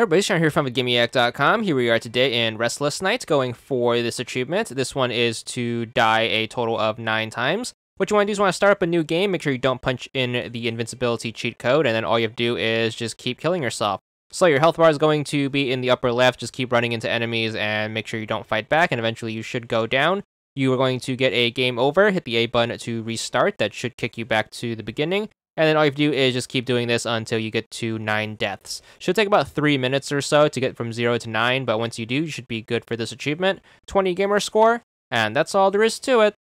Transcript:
Hey everybody, Sean here from GimmeYak.com. Here we are today in Restless Nights going for this achievement. This one is to die a total of nine times. What you want to do is want to start up a new game, make sure you don't punch in the invincibility cheat code, and then all you have to do is just keep killing yourself. So your health bar is going to be in the upper left, just keep running into enemies and make sure you don't fight back, and eventually you should go down. You are going to get a game over, hit the A button to restart, that should kick you back to the beginning. And then all you have to do is just keep doing this until you get to 9 deaths. Should take about 3 minutes or so to get from 0 to 9, but once you do, you should be good for this achievement. 20 gamer score, and that's all there is to it.